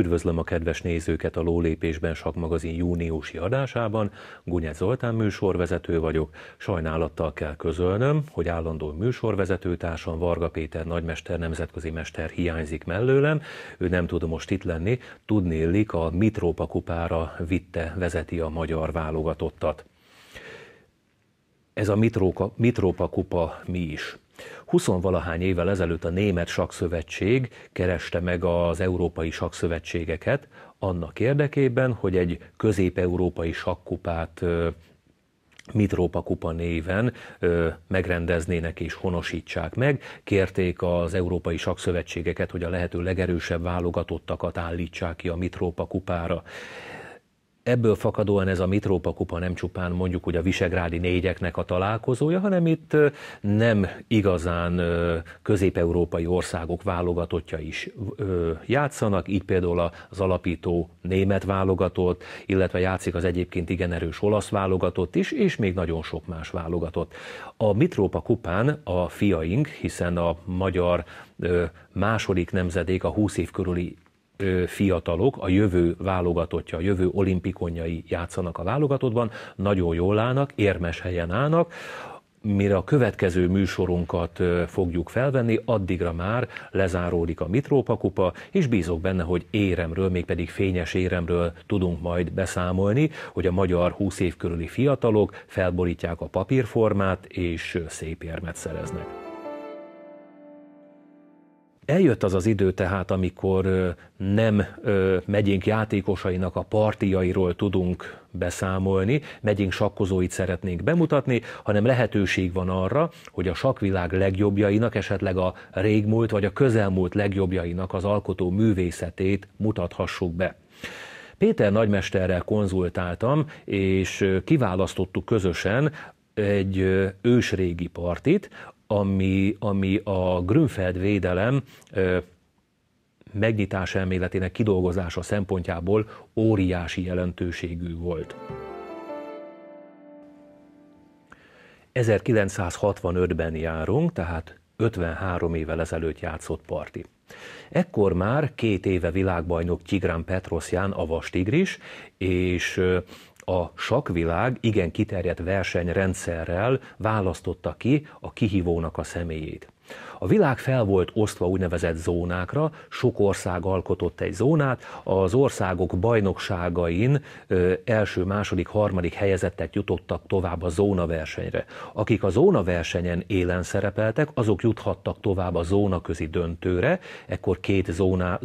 Üdvözlöm a kedves nézőket a Lólépésben magazin júniusi adásában. Gunyát Zoltán műsorvezető vagyok. Sajnálattal kell közölnöm, hogy állandó műsorvezetőtársam Varga Péter nagymester nemzetközi mester hiányzik mellőlem. Ő nem tud most itt lenni. Tudnélik a Mitrópa kupára vitte, vezeti a magyar válogatottat. Ez a Mitrópa, Mitrópa kupa mi is? Huszonvalahány évvel ezelőtt a Német Sakszövetség kereste meg az európai sakszövetségeket annak érdekében, hogy egy közép-európai sakkupát Mitrópa Kupa néven ö, megrendeznének és honosítsák meg. Kérték az európai sakszövetségeket, hogy a lehető legerősebb válogatottakat állítsák ki a Mitrópa Kupára ebből fakadóan ez a Mitrópa kupa nem csupán mondjuk hogy a visegrádi négyeknek a találkozója, hanem itt nem igazán közép-európai országok válogatottja is játszanak, így például az alapító német válogatott, illetve játszik az egyébként igen erős olasz válogatott is, és még nagyon sok más válogatott. A Mitrópa kupán a fiaink, hiszen a magyar második nemzedék a 20 év körüli fiatalok, a jövő válogatottja, a jövő olimpikonjai játszanak a válogatottban, nagyon jól állnak, érmes helyen állnak, mire a következő műsorunkat fogjuk felvenni, addigra már lezáródik a Mitrópa kupa, és bízok benne, hogy éremről, mégpedig fényes éremről tudunk majd beszámolni, hogy a magyar 20 év körüli fiatalok felborítják a papírformát, és szép érmet szereznek. Eljött az az idő tehát, amikor nem megyénk játékosainak a partijairól tudunk beszámolni, megyénk sakkozóit szeretnénk bemutatni, hanem lehetőség van arra, hogy a sakvilág legjobbjainak, esetleg a régmúlt vagy a közelmúlt legjobbjainak az alkotó művészetét mutathassuk be. Péter nagymesterrel konzultáltam, és kiválasztottuk közösen egy ősrégi partit, ami, ami a Grünfeld védelem megnyitás elméletének kidolgozása szempontjából óriási jelentőségű volt. 1965-ben járunk, tehát 53 évvel ezelőtt játszott parti. Ekkor már két éve világbajnok Tigran Petroszján a Vastigris, és a sakvilág igen kiterjedt versenyrendszerrel választotta ki a kihívónak a személyét. A világ fel volt osztva úgynevezett zónákra, sok ország alkotott egy zónát, az országok bajnokságain ö, első, második, harmadik helyezettet jutottak tovább a zónaversenyre. Akik a zónaversenyen élen szerepeltek, azok juthattak tovább a zónaközi döntőre, ekkor két zóna,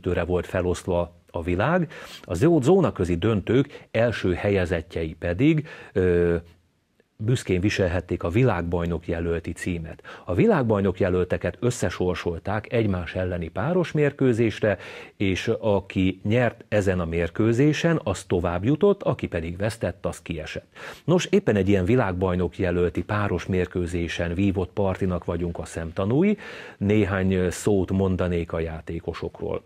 döntőre volt felosztva a világ, a zónaközi döntők első helyezettjei pedig ö, büszkén viselhették a világbajnok jelölti címet. A világbajnok jelölteket összesorsolták egymás elleni páros mérkőzésre, és aki nyert ezen a mérkőzésen, az tovább jutott, aki pedig vesztett, az kiesett. Nos, éppen egy ilyen világbajnok jelölti páros mérkőzésen vívott partinak vagyunk a szemtanúi. Néhány szót mondanék a játékosokról.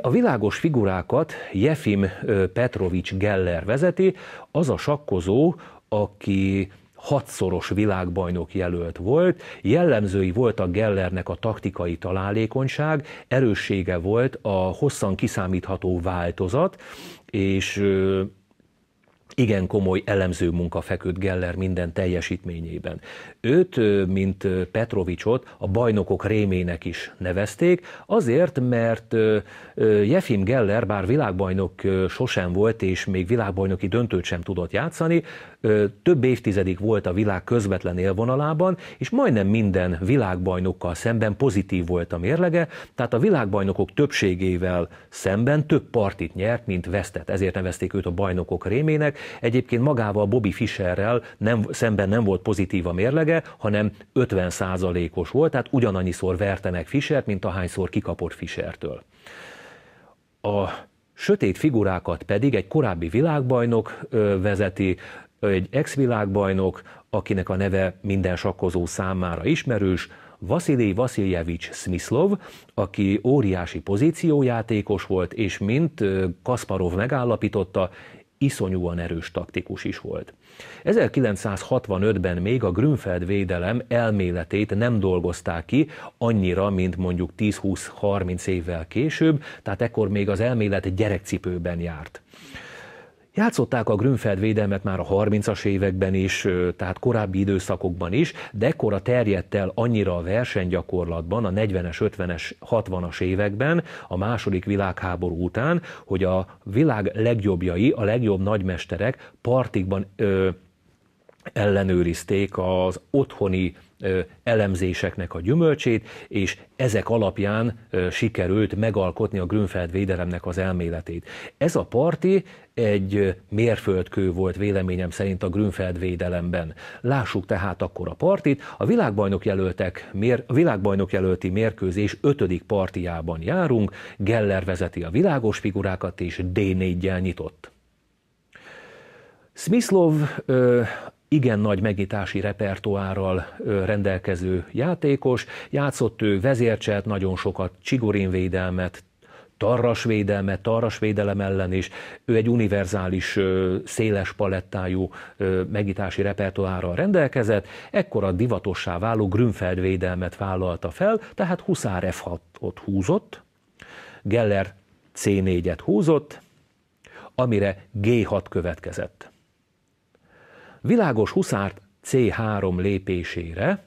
A világos figurákat Jefim Petrovics Geller vezeti, az a sakkozó, aki hatszoros világbajnok jelölt volt, jellemzői volt a Gellernek a taktikai találékonyság, erőssége volt a hosszan kiszámítható változat, és igen komoly elemző munka feküdt Geller minden teljesítményében. Őt, mint Petrovicsot a bajnokok rémének is nevezték, azért, mert Jefim Geller bár világbajnok sosem volt, és még világbajnoki döntőt sem tudott játszani, több évtizedig volt a világ közvetlen élvonalában, és majdnem minden világbajnokkal szemben pozitív volt a mérlege, tehát a világbajnokok többségével szemben több partit nyert, mint vesztett. Ezért nevezték őt a bajnokok rémének. Egyébként magával Bobby Fischerrel nem, szemben nem volt pozitív a mérlege, hanem 50%-os volt, tehát ugyanannyiszor vertenek Fischert, mint ahányszor kikapott Fischertől. A sötét figurákat pedig egy korábbi világbajnok vezeti, egy ex-világbajnok, akinek a neve minden sakkozó számára ismerős, Vasili Vasiljevics Smyslov, aki óriási pozíciójátékos volt, és mint Kasparov megállapította, iszonyúan erős taktikus is volt. 1965-ben még a Grünfeld védelem elméletét nem dolgozták ki annyira, mint mondjuk 10-20-30 évvel később, tehát ekkor még az elmélet gyerekcipőben járt. Játszották a Grünfeld védelmet már a 30-as években is, tehát korábbi időszakokban is, de ekkora terjedt el annyira a versenygyakorlatban a 40-es, 50-es, 60-as években, a második világháború után, hogy a világ legjobbjai, a legjobb nagymesterek partikban ö, ellenőrizték az otthoni elemzéseknek a gyümölcsét, és ezek alapján sikerült megalkotni a Grünfeld védelemnek az elméletét. Ez a parti egy mérföldkő volt véleményem szerint a Grünfeld védelemben. Lássuk tehát akkor a partit. A világbajnok, jelöltek, mér, a világbajnok jelölti mérkőzés ötödik partiában járunk, Geller vezeti a világos figurákat, és D4-jel nyitott. Smyslov igen nagy megítási repertoárral rendelkező játékos. Játszott ő vezércselt nagyon sokat, csigorinvédelmet, tarrasvédelme, tarrasvédelem ellen is. Ő egy univerzális, széles palettájú megítási repertoárral rendelkezett, ekkor a divatossá váló Grünfeld védelmet vállalta fel, tehát Huszár F6-ot húzott, Geller C4-et húzott, amire G6 következett. Világos huszárt C3 lépésére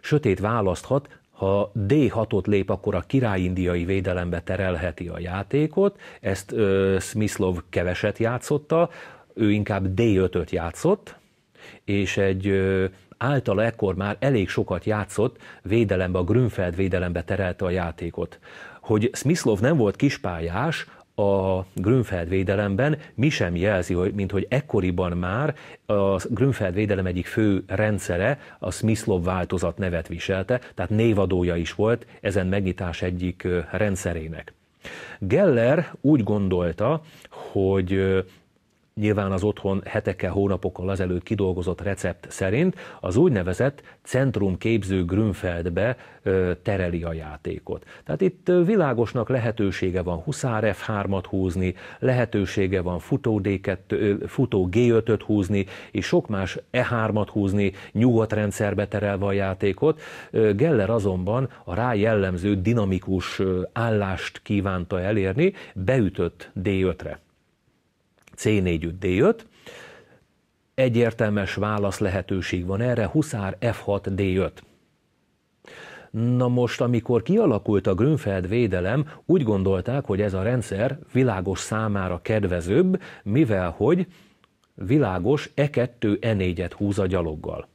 sötét választhat, ha D6-ot lép, akkor a király indiai védelembe terelheti a játékot, ezt ö, Smyslov keveset játszotta, ő inkább D5-öt játszott, és egy ö, általa ekkor már elég sokat játszott, védelembe, a Grünfeld védelembe terelte a játékot. Hogy Smyslov nem volt kispályás, a Grünfeld védelemben mi sem jelzi, hogy, mint hogy ekkoriban már a Grünfeld védelem egyik fő rendszere a Smyslov változat nevet viselte, tehát névadója is volt ezen megnyitás egyik rendszerének. Geller úgy gondolta, hogy nyilván az otthon hetekkel, hónapokkal azelőtt kidolgozott recept szerint, az úgynevezett centrumképző Grünfeldbe tereli a játékot. Tehát itt világosnak lehetősége van Huszár F3-at húzni, lehetősége van futó, D2, futó G5-öt húzni, és sok más E3-at húzni, nyugatrendszerbe terelve a játékot. Geller azonban a rá jellemző dinamikus állást kívánta elérni, beütött D5-re. C4-5D5, egyértelmes válasz lehetőség van erre, Huszár F6-D5. Na most, amikor kialakult a Grünfeld védelem, úgy gondolták, hogy ez a rendszer világos számára kedvezőbb, mivel hogy világos E2-E4-et e húz a gyaloggal.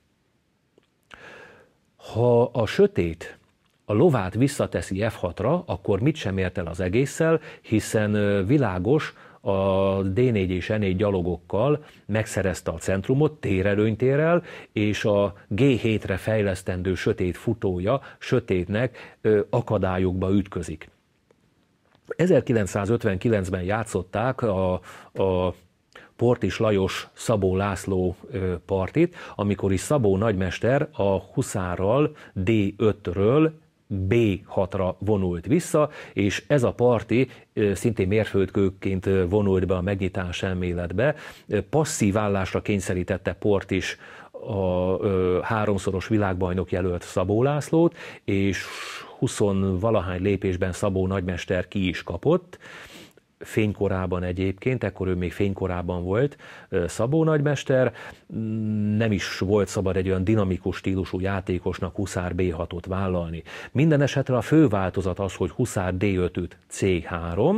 Ha a sötét a lovát visszateszi F6-ra, akkor mit sem ért el az egésszel, hiszen világos a D4 és E4 gyalogokkal megszerezte a centrumot, térelőnyt és a G7-re fejlesztendő sötét futója, sötétnek ö, akadályokba ütközik. 1959-ben játszották a, a Portis Lajos Szabó László partit, amikor is Szabó nagymester a huszárral D5-ről B6-ra vonult vissza, és ez a parti szintén mérföldkőként vonult be a megnyitás elméletbe, passzív állásra kényszerítette Port is a háromszoros világbajnok jelölt Szabó Lászlót, és 20 valahány lépésben Szabó nagymester ki is kapott fénykorában egyébként, ekkor ő még fénykorában volt Szabó nagymester, mm, nem is volt szabad egy olyan dinamikus stílusú játékosnak Huszár B6-ot vállalni. Minden esetre a fő változat az, hogy Huszár D5-üt C3,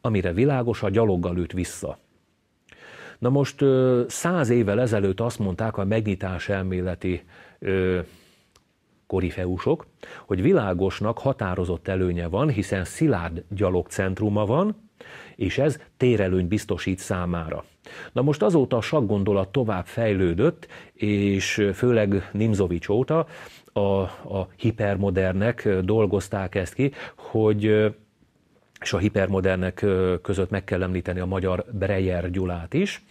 amire világos a gyaloggal üt vissza. Na most száz évvel ezelőtt azt mondták a megnyitás elméleti korifeusok, hogy világosnak határozott előnye van, hiszen szilárd gyalogcentruma van, és ez térelőny biztosít számára. Na most azóta a sakgondolat tovább fejlődött, és főleg Nimzovics óta a, a hipermodernek dolgozták ezt ki, hogy és a hipermodernek között meg kell említeni a magyar Breyer Gyulát is,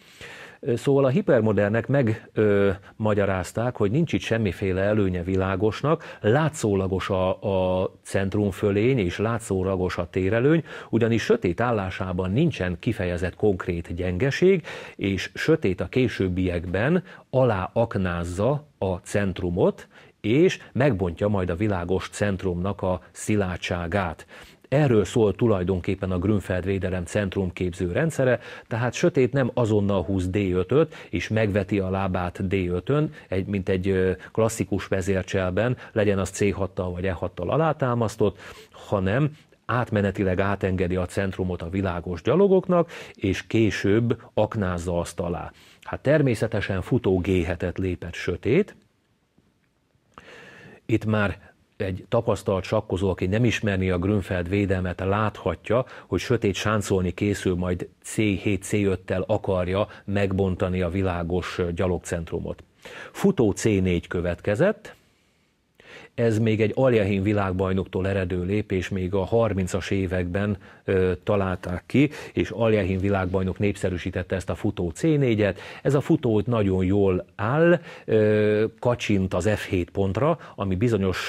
Szóval a hipermodernek megmagyarázták, hogy nincs itt semmiféle előnye világosnak, látszólagos a, a centrum fölény és látszólagos a térelőny, ugyanis sötét állásában nincsen kifejezett konkrét gyengeség, és sötét a későbbiekben alá aknázza a centrumot, és megbontja majd a világos centrumnak a szilátságát. Erről szól tulajdonképpen a Grünfeld Védelem Centrum képző rendszere, tehát sötét nem azonnal húz D5-öt, és megveti a lábát D5-ön, egy, mint egy klasszikus vezércselben, legyen az C6-tal vagy E6-tal alátámasztott, hanem átmenetileg átengedi a centrumot a világos gyalogoknak, és később aknázza azt alá. Hát természetesen futó G7-et lépett sötét, itt már egy tapasztalt sakkozó, aki nem ismerni a Grünfeld védelmet, láthatja, hogy sötét sáncolni készül, majd C7-C5-tel akarja megbontani a világos gyalogcentrumot. Futó C4 következett, ez még egy Aljahén világbajnoktól eredő lépés, még a 30-as években ö, találták ki, és Aljahén világbajnok népszerűsítette ezt a futó C4-et. Ez a futót nagyon jól áll, ö, kacsint az F7 pontra, ami bizonyos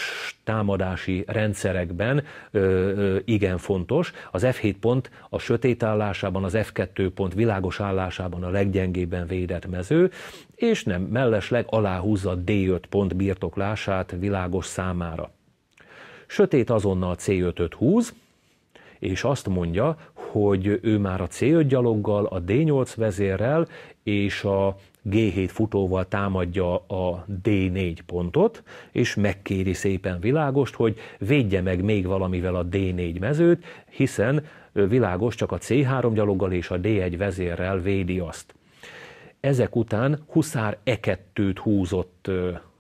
támadási rendszerekben ö, ö, igen fontos. Az F7 pont a sötét állásában, az F2 pont világos állásában a leggyengébben védett mező, és nem mellesleg aláhúzza D5 pont birtoklását világos számára. Sötét azonnal C5-öt húz, és azt mondja, hogy ő már a C5 gyaloggal, a D8 vezérrel és a G7 futóval támadja a D4 pontot, és megkéri szépen világost, hogy védje meg még valamivel a D4 mezőt, hiszen világos csak a C3 gyaloggal és a D1 vezérrel védi azt. Ezek után Huszár ekettőt húzott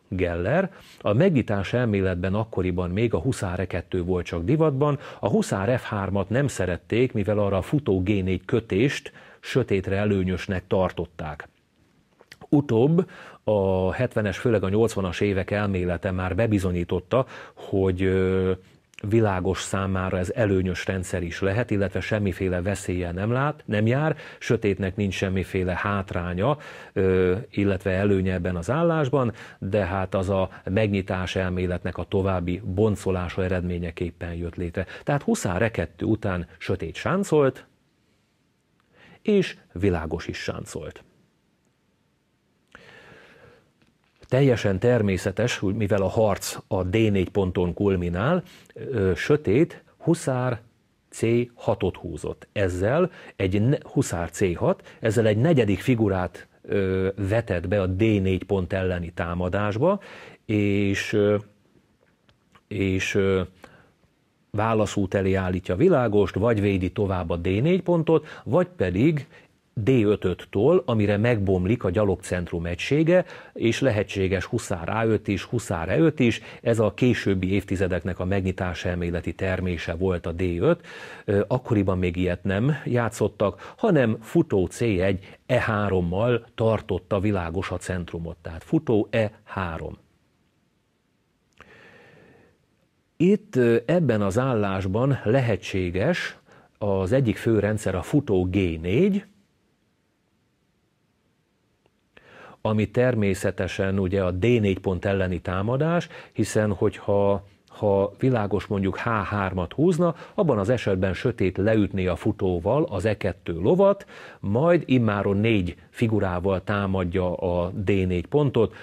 Geller. A megnyitás elméletben akkoriban még a Huszár E2 volt csak divatban, a Huszár F3-at nem szerették, mivel arra a futó G4 kötést sötétre előnyösnek tartották. Utóbb a 70-es, főleg a 80-as évek elmélete már bebizonyította, hogy világos számára ez előnyös rendszer is lehet, illetve semmiféle veszélye nem lát, nem jár, sötétnek nincs semmiféle hátránya, illetve előnye ebben az állásban, de hát az a megnyitás elméletnek a további boncolása eredményeképpen jött létre. Tehát Huszár rekettő után sötét sáncolt, és világos is sáncolt. Teljesen természetes, hogy mivel a harc a D4 ponton kulminál, sötét, huszár C6-ot húzott. Ezzel egy huszár C6, ezzel egy negyedik figurát vetett be a D4 pont elleni támadásba, és, és válaszút elé állítja világost, vagy védi tovább a D4 pontot, vagy pedig D5-től, amire megbomlik a gyalogcentrum egysége, és lehetséges Huszár A5 is, Huszár E5 is, ez a későbbi évtizedeknek a megnyitás elméleti termése volt a D5, akkoriban még ilyet nem játszottak, hanem futó C1 E3-mal e tartotta világos a centrumot, tehát futó E3. Itt ebben az állásban lehetséges az egyik fő rendszer a futó G4, ami természetesen ugye a D4 pont elleni támadás, hiszen hogyha ha világos mondjuk H3-at húzna, abban az esetben sötét leütné a futóval az E2 lovat, majd immáron négy figurával támadja a D4 pontot,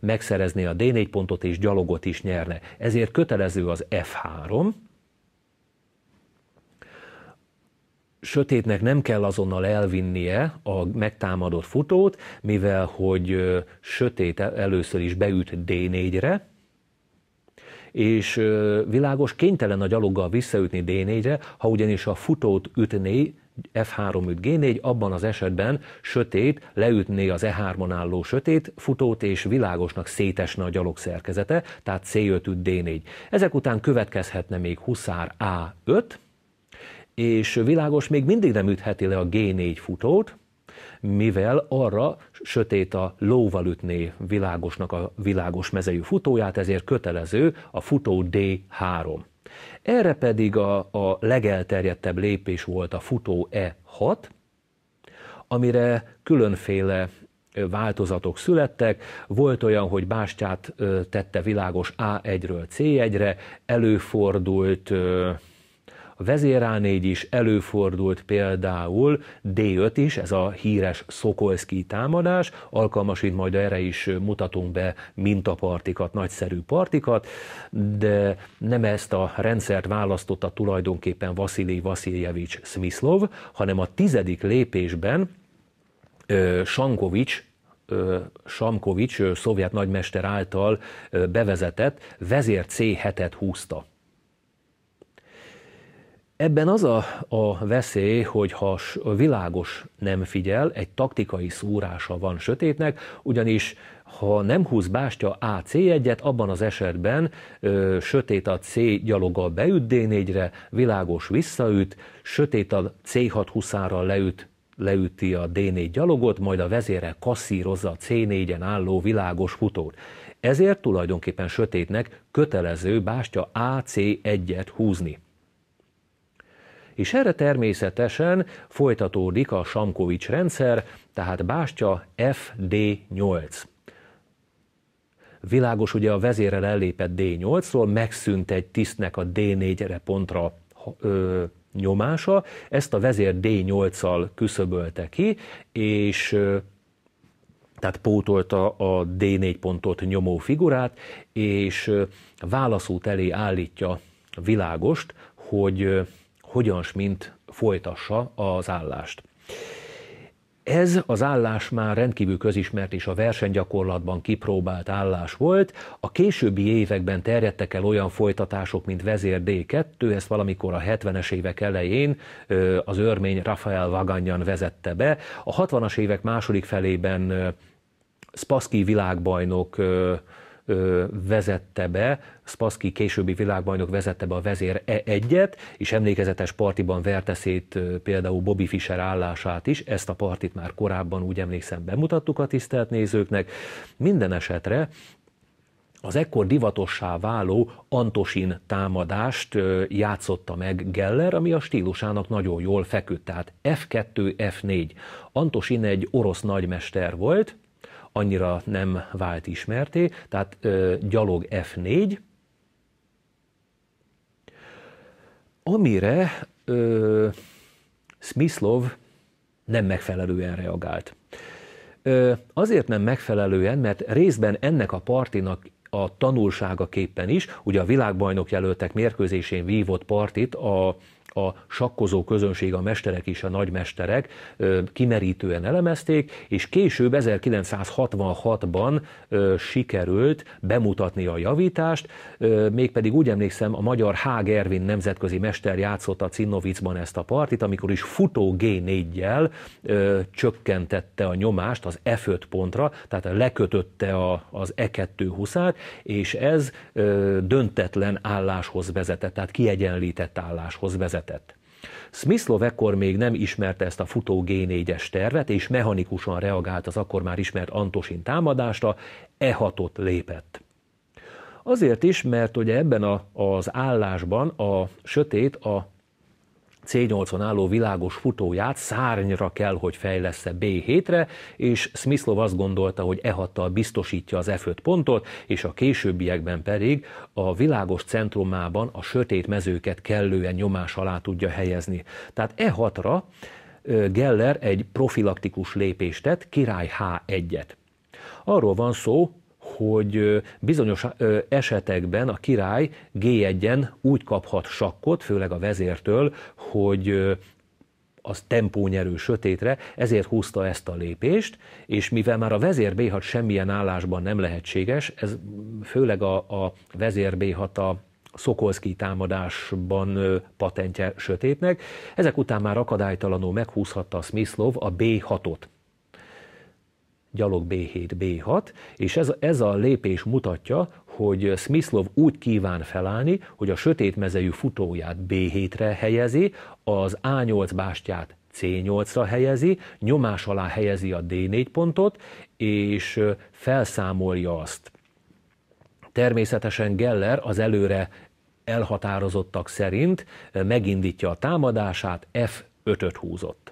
megszerezné a D4 pontot és gyalogot is nyerne. Ezért kötelező az F3, sötétnek nem kell azonnal elvinnie a megtámadott futót, mivel hogy sötét először is beüt D4-re, és világos kénytelen a gyaloggal visszaütni D4-re, ha ugyanis a futót ütné, F3 üt G4, abban az esetben sötét leütné az E3-on álló sötét futót, és világosnak szétesne a gyalog szerkezete, tehát C5 üt D4. Ezek után következhetne még huszár A5, és világos még mindig nem ütheti le a G4 futót, mivel arra sötét a lóval ütné világosnak a világos mezejű futóját, ezért kötelező a futó D3. Erre pedig a, a legelterjedtebb lépés volt a futó E6, amire különféle változatok születtek. Volt olyan, hogy bástyát tette világos A1-ről C1-re, előfordult a vezér 4 is előfordult például, D5 is, ez a híres Szokolszki támadás, alkalmasint majd erre is mutatunk be mintapartikat, nagyszerű partikat, de nem ezt a rendszert választotta tulajdonképpen Vasili Vasiljevics Smislov hanem a tizedik lépésben Sankovics Samkovics szovjet nagymester által bevezetett vezér C7-et húzta. Ebben az a, a veszély, hogy ha világos nem figyel, egy taktikai szúrása van sötétnek, ugyanis ha nem húz bástya A C1-et, abban az esetben ö, sötét a C gyaloga beüt D4-re, világos visszaüt, sötét a C6 huszára leüt leüti a D4 gyalogot, majd a vezére kasszírozza a C4-en álló világos futót. Ezért tulajdonképpen sötétnek kötelező bástya AC1-et húzni. És erre természetesen folytatódik a Samkovics rendszer, tehát bástya FD8. Világos, ugye a vezérrel ellépett D8-ról megszűnt egy tisztnek a D4-re pontra ö, nyomása, ezt a vezér D8-al küszöbölte ki, és ö, tehát pótolta a D4 pontot nyomó figurát, és válaszút elé állítja világost, hogy hogyan mint folytassa az állást. Ez az állás már rendkívül közismert és a versenygyakorlatban kipróbált állás volt. A későbbi években terjedtek el olyan folytatások, mint Vezér D2, ezt valamikor a 70-es évek elején az örmény Rafael Vaganyan vezette be. A 60-as évek második felében Spassky világbajnok ö, vezette be, Spassky későbbi világbajnok vezette be a vezér E1-et, és emlékezetes partiban verte szét ö, például Bobby Fischer állását is, ezt a partit már korábban úgy emlékszem bemutattuk a tisztelt nézőknek. Minden esetre az ekkor divatossá váló Antosin támadást játszotta meg Geller, ami a stílusának nagyon jól feküdt, tehát F2, F4. Antosin egy orosz nagymester volt, annyira nem vált ismerté, tehát ö, gyalog F4, amire ö, Smyslov nem megfelelően reagált. Ö, azért nem megfelelően, mert részben ennek a partinak a tanulságaképpen is, ugye a világbajnok jelöltek mérkőzésén vívott partit a a sakkozó közönség, a mesterek és a nagymesterek kimerítően elemezték, és később 1966-ban sikerült bemutatni a javítást, mégpedig úgy emlékszem, a magyar H. Gervin nemzetközi mester a Cinnovicban ezt a partit, amikor is futó G4-jel csökkentette a nyomást az F5 pontra, tehát lekötötte a, az E2 huszát, és ez ö, döntetlen álláshoz vezetett, tehát kiegyenlített álláshoz vezetett született. Smyslov ekkor még nem ismerte ezt a futó G4-es tervet, és mechanikusan reagált az akkor már ismert Antosin támadásra, E6-ot lépett. Azért is, mert ugye ebben a, az állásban a sötét a C8-on álló világos futóját szárnyra kell, hogy fejlesz b B7-re, és Smyslov azt gondolta, hogy e biztosítja az F5 pontot, és a későbbiekben pedig a világos centrumában a sötét mezőket kellően nyomás alá tudja helyezni. Tehát E6-ra Geller egy profilaktikus lépést tett, király H1-et. Arról van szó, hogy bizonyos esetekben a király G1-en úgy kaphat sakkot, főleg a vezértől, hogy az tempónyerő sötétre, ezért húzta ezt a lépést, és mivel már a vezér B6 semmilyen állásban nem lehetséges, ez főleg a, a vezér B6 a Szokolszki támadásban patentje sötétnek, ezek után már akadálytalanul meghúzhatta a Smyslov a B6-ot gyalog B7, B6, és ez, ez a lépés mutatja, hogy Smyslov úgy kíván felállni, hogy a sötét mezejű futóját B7-re helyezi, az A8 bástyát C8-ra helyezi, nyomás alá helyezi a D4 pontot, és felszámolja azt. Természetesen Geller az előre elhatározottak szerint megindítja a támadását, F5-öt húzott.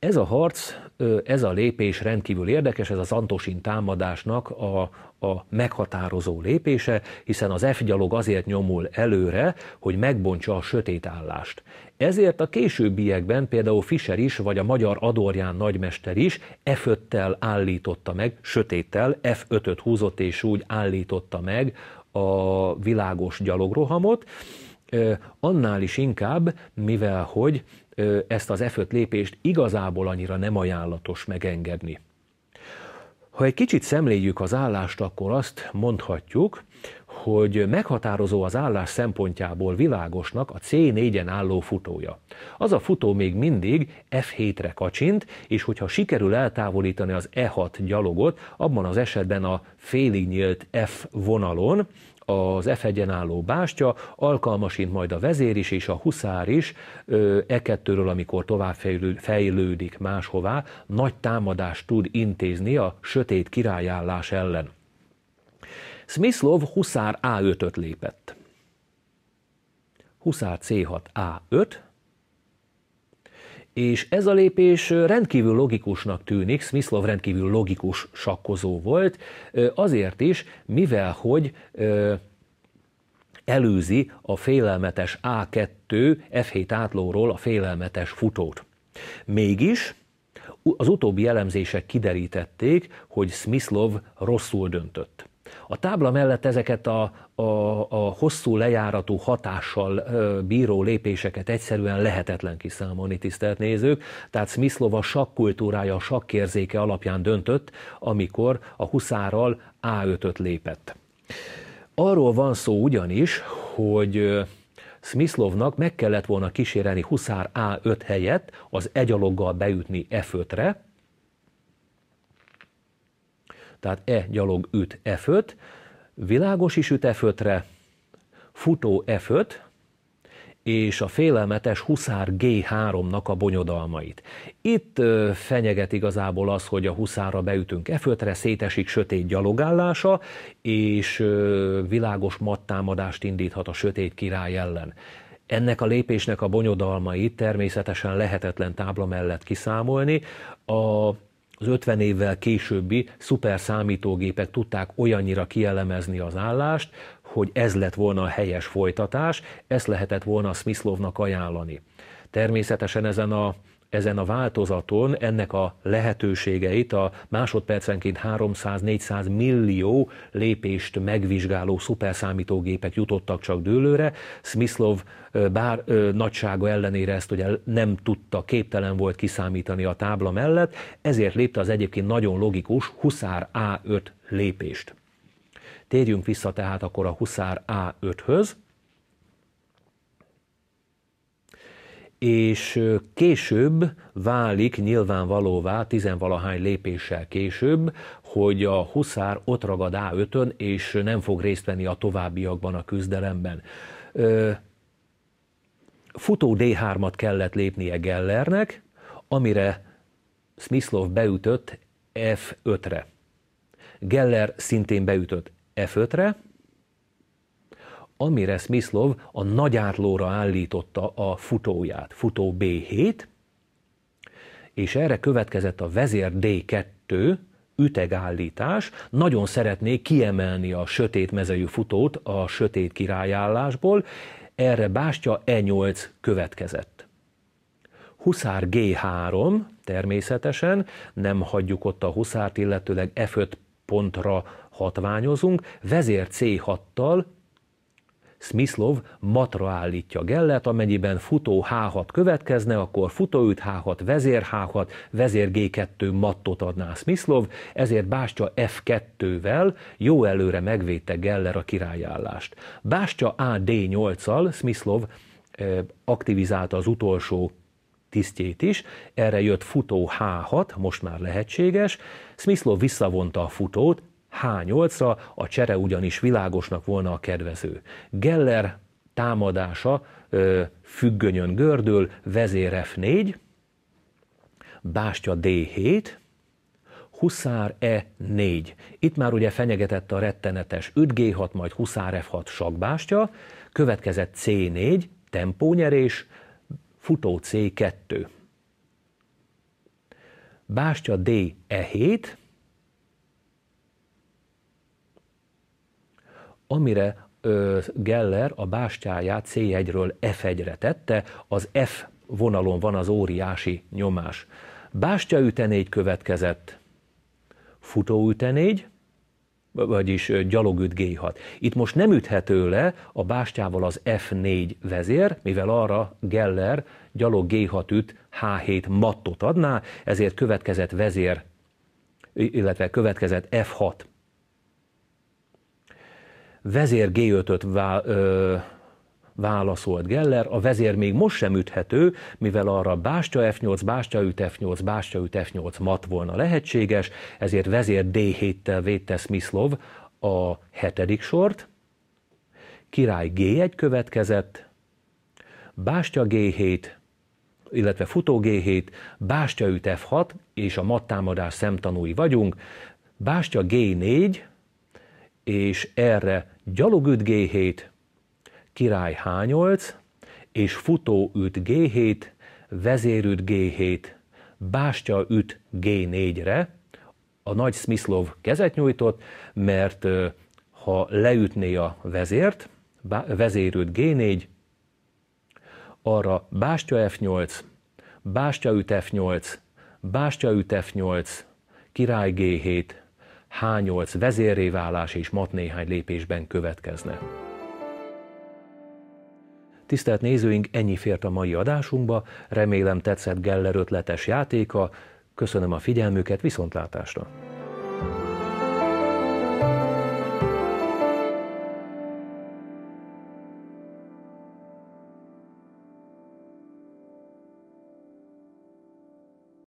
Ez a harc, ez a lépés rendkívül érdekes, ez az Antosin támadásnak a, a meghatározó lépése, hiszen az F gyalog azért nyomul előre, hogy megbontsa a sötét állást. Ezért a későbbiekben például Fischer is, vagy a magyar Adorján nagymester is F5-tel állította meg, sötéttel F5-öt húzott és úgy állította meg a világos gyalogrohamot, annál is inkább, mivel hogy ezt az F5 lépést igazából annyira nem ajánlatos megengedni. Ha egy kicsit szemléljük az állást, akkor azt mondhatjuk, hogy meghatározó az állás szempontjából világosnak a C4-en álló futója. Az a futó még mindig F7-re kacsint, és hogyha sikerül eltávolítani az E6 gyalogot, abban az esetben a félig nyílt F vonalon, az f álló bástya, alkalmasint majd a vezér is és a huszár is e kettőről, amikor tovább fejlődik máshová, nagy támadást tud intézni a sötét királyállás ellen. Smithlov huszár A5-öt lépett. Huszár C6 A5, és ez a lépés rendkívül logikusnak tűnik, Smyslov rendkívül logikus sakkozó volt, azért is, mivel hogy előzi a félelmetes A2 F7 átlóról a félelmetes futót. Mégis az utóbbi elemzések kiderítették, hogy Smyslov rosszul döntött. A tábla mellett ezeket a, a, a hosszú lejáratú hatással bíró lépéseket egyszerűen lehetetlen kiszámolni, tisztelt nézők. Tehát Smislova sakkultúrája, a sakkérzéke alapján döntött, amikor a huszárral A5-öt lépett. Arról van szó ugyanis, hogy Smislovnak meg kellett volna kíséreni Huszár A5 helyett az egyaloggal beütni F5-re, tehát E gyalog üt e föt, világos is üt e fötre, futó e föt, és a félelmetes huszár G3-nak a bonyodalmait. Itt fenyeget igazából az, hogy a huszára beütünk e fötre, szétesik sötét gyalogállása, és világos mattámadást indíthat a sötét király ellen. Ennek a lépésnek a bonyodalmait természetesen lehetetlen tábla mellett kiszámolni. A az 50 évvel későbbi szuper számítógépek tudták olyannyira kielemezni az állást, hogy ez lett volna a helyes folytatás, ezt lehetett volna a Smithlovnak ajánlani. Természetesen ezen a ezen a változaton ennek a lehetőségeit a másodpercenként 300-400 millió lépést megvizsgáló szuperszámítógépek jutottak csak dőlőre. Smyslov bár ö, nagysága ellenére ezt ugye nem tudta, képtelen volt kiszámítani a tábla mellett, ezért lépte az egyébként nagyon logikus Huszár A5 lépést. Térjünk vissza tehát akkor a Huszár A5-höz, és később válik nyilvánvalóvá, tizenvalahány lépéssel később, hogy a huszár ott ragad a 5 és nem fog részt venni a továbbiakban a küzdelemben. Ö, futó D3-at kellett lépnie Gellernek, amire Smyslov beütött F5-re. Geller szintén beütött F5-re, amire Smyslov a nagy átlóra állította a futóját, futó B7, és erre következett a vezér D2, ütegállítás. Nagyon szeretnék kiemelni a sötét mezőjű futót a sötét királyállásból, erre bástya E8 következett. Huszár G3, természetesen, nem hagyjuk ott a huszárt, illetőleg F5 pontra hatványozunk, vezér C6-tal Smyslov matra állítja Gellet, amennyiben futó H6 következne, akkor futóüt H6, vezér H6, vezér G2 mattot adná Smyslov, ezért Bástya F2-vel jó előre megvédte Geller a királyállást. Bástya AD8-al Smyslov eh, aktivizálta az utolsó tisztjét is, erre jött futó H6, most már lehetséges, Smyslov visszavonta a futót, H8-ra, a csere ugyanis világosnak volna a kedvező. Geller támadása ö, függönyön gördül, vezér F4, bástya D7, Huszár E4. Itt már ugye fenyegetett a rettenetes 5G6, majd Huszár F6 sakbástya, következett C4, tempónyerés, futó C2. Bástya D E7, amire Geller a bástyáját C1-ről F1-re tette, az F vonalon van az óriási nyomás. ütenégy következett, ütenégy, vagyis gyalogüt G6. Itt most nem üthető le a bástyával az F4 vezér, mivel arra Geller gyalog G6 üt H7 mattot adná, ezért következett vezér, illetve következett F6 vezér g 5 vá, ö, válaszolt Geller, a vezér még most sem üthető, mivel arra bástya F8, bástya üt F8, bástya üt F8 mat volna lehetséges, ezért vezér D7-tel védte Smyslov a hetedik sort, király G1 következett, bástya G7, illetve futó G7, bástya üt F6, és a mat támadás szemtanúi vagyunk, bástya G4, és erre gyalog gyalogüt G7, király H8, és futó üt G7, vezér vezérüt G7, bástya üt G4-re, a nagy Smyslov kezet nyújtott, mert ha leütné a vezért, vezérült G4, arra bástya F8, bástya üt F8, bástya üt F8, király G7, H8 vezérréválás is mat néhány lépésben következne. Tisztelt nézőink, ennyi fért a mai adásunkba, remélem tetszett Geller ötletes játéka, köszönöm a figyelmüket, viszontlátásra!